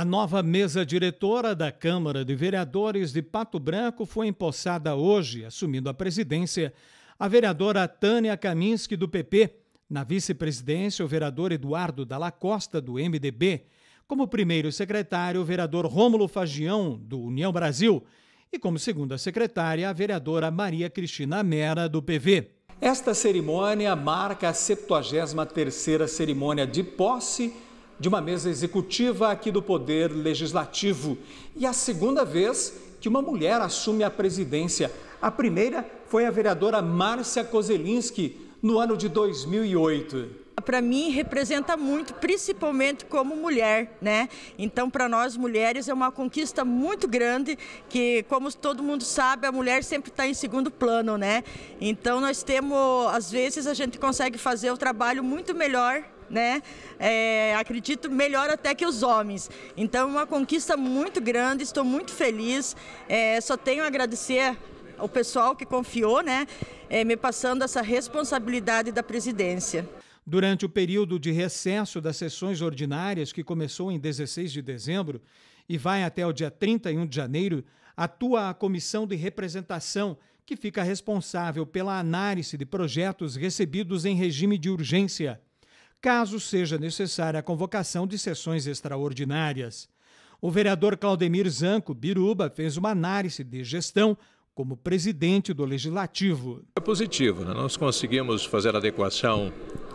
A nova mesa diretora da Câmara de Vereadores de Pato Branco foi empossada hoje, assumindo a presidência, a vereadora Tânia Kaminski, do PP, na vice-presidência, o vereador Eduardo Dalla Costa, do MDB, como primeiro secretário, o vereador Rômulo Fagião, do União Brasil, e como segunda secretária, a vereadora Maria Cristina Mera, do PV. Esta cerimônia marca a 73ª cerimônia de posse de uma mesa executiva aqui do Poder Legislativo. E a segunda vez que uma mulher assume a presidência. A primeira foi a vereadora Márcia Kozelinski, no ano de 2008 para mim representa muito, principalmente como mulher, né? Então, para nós mulheres é uma conquista muito grande, que como todo mundo sabe, a mulher sempre está em segundo plano, né? Então, nós temos, às vezes a gente consegue fazer o trabalho muito melhor né? É, acredito melhor até que os homens. Então, uma conquista muito grande, estou muito feliz. É, só tenho a agradecer ao pessoal que confiou, né? É, me passando essa responsabilidade da presidência. Durante o período de recesso das sessões ordinárias, que começou em 16 de dezembro e vai até o dia 31 de janeiro, atua a Comissão de Representação, que fica responsável pela análise de projetos recebidos em regime de urgência caso seja necessária a convocação de sessões extraordinárias. O vereador Claudemir Zanco Biruba fez uma análise de gestão como presidente do Legislativo. É positivo, né? nós conseguimos fazer adequação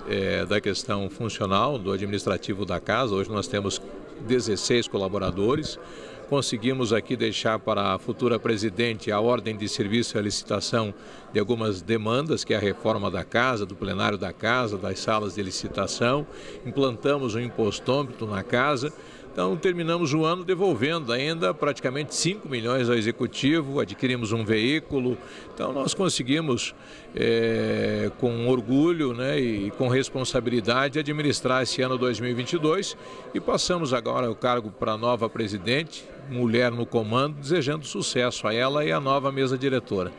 é, da questão funcional do administrativo da casa. Hoje nós temos 16 colaboradores, conseguimos aqui deixar para a futura presidente a ordem de serviço e a licitação de algumas demandas, que é a reforma da casa, do plenário da casa, das salas de licitação. Implantamos um impostômetro na casa. Então, terminamos o ano devolvendo ainda praticamente 5 milhões ao executivo, adquirimos um veículo. Então, nós conseguimos, é, com orgulho né, e com responsabilidade, administrar esse ano 2022 e passamos agora o cargo para a nova presidente, mulher no comando, desejando sucesso a ela e à nova mesa diretora.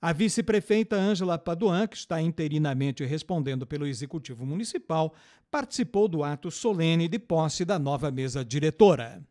A vice-prefeita Ângela Paduan, que está interinamente respondendo pelo Executivo Municipal, participou do ato solene de posse da nova mesa diretora.